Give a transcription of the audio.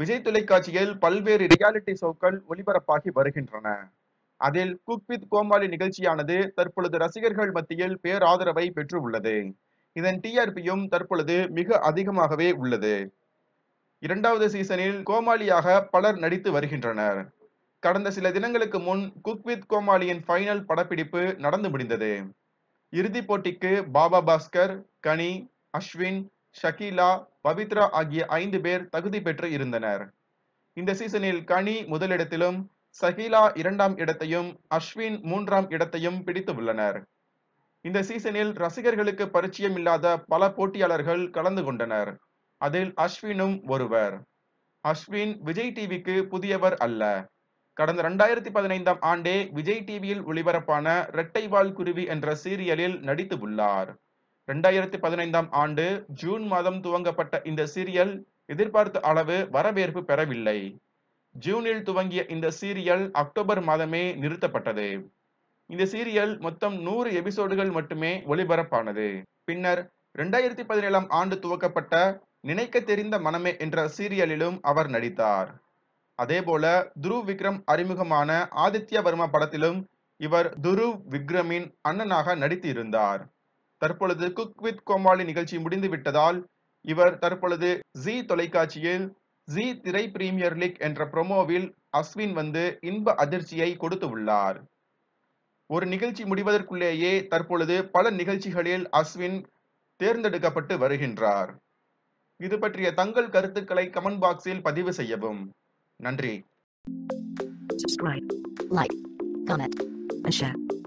விஜய் தொலைக்காட்சியில் பல்வேறு ரியாலிட்டி ஷோக்கள் ஒளிபரப்பாகி வருகின்றன அதில் குக்வித் கோமாளி நிகழ்ச்சியானது தற்பொழுது ரசிகர்கள் மத்தியில் பேராதரவை பெற்று உள்ளது இதன் டிஆர்பியும் தற்பொழுது மிக அதிகமாகவே உள்ளது இரண்டாவது சீசனில் கோமாளியாக பலர் நடித்து வருகின்றனர் கடந்த சில தினங்களுக்கு முன் குக்வித் கோமாளியின் ஃபைனல் படப்பிடிப்பு நடந்து முடிந்தது இறுதிப் போட்டிக்கு பாபா பாஸ்கர் கனி அஸ்வின் ஷக்கீலா பவித்ரா ஆகிய ஐந்து பேர் தகுதி பெற்று இருந்தனர் இந்த சீசனில் கனி முதலிடத்திலும் சஹீலா இரண்டாம் இடத்தையும் அஸ்வின் மூன்றாம் இடத்தையும் பிடித்து உள்ளனர் இந்த சீசனில் ரசிகர்களுக்கு பரிச்சயம் இல்லாத பல போட்டியாளர்கள் கலந்து கொண்டனர் அதில் அஸ்வினும் ஒருவர் அஸ்வின் விஜய் டிவிக்கு புதியவர் அல்ல கடந்த ரெண்டாயிரத்தி பதினைந்தாம் ஆண்டே விஜய் டிவியில் ஒளிபரப்பான இரட்டை குருவி என்ற சீரியலில் நடித்து உள்ளார் ரெண்டாயிரத்தி பதினைந்தாம் ஆண்டு ஜூன் மாதம் துவங்கப்பட்ட இந்த சீரியல் எதிர்பார்த்த அளவு வரவேற்பு பெறவில்லை ஜூனில் துவங்கிய இந்த சீரியல் அக்டோபர் மாதமே நிறுத்தப்பட்டது இந்த சீரியல் மொத்தம் நூறு எபிசோடுகள் மட்டுமே ஒளிபரப்பானது பின்னர் ரெண்டாயிரத்தி பதினேழாம் ஆண்டு துவக்கப்பட்ட நினைக்க தெரிந்த மனமே என்ற சீரியலிலும் அவர் நடித்தார் அதேபோல துருவ் விக்ரம் அறிமுகமான ஆதித்ய வர்மா படத்திலும் இவர் துருவ் விக்ரமின் அண்ணனாக நடித்திருந்தார் தற்பொழுது குக் வித் கோமாளி நிகழ்ச்சி முடிந்து விட்டதால் இவர் தற்பொழுது ஜி தொலைக்காட்சியில் ஜி திரை பிரீமியர் லீக் என்ற ப்ரொமோவில் அஸ்வின் வந்து இன்ப அதிர்ச்சியை கொடுத்து உள்ளார் ஒரு நிகழ்ச்சி முடிவதற்குள்ளேயே தற்பொழுது பல நிகழ்ச்சிகளில் அஸ்வின் தேர்ந்தெடுக்கப்பட்டு வருகின்றார் இது பற்றிய தங்கள் கருத்துக்களை கமெண்ட் பாக்ஸில் பதிவு செய்யவும் நன்றி Subscribe, like, comment, and share.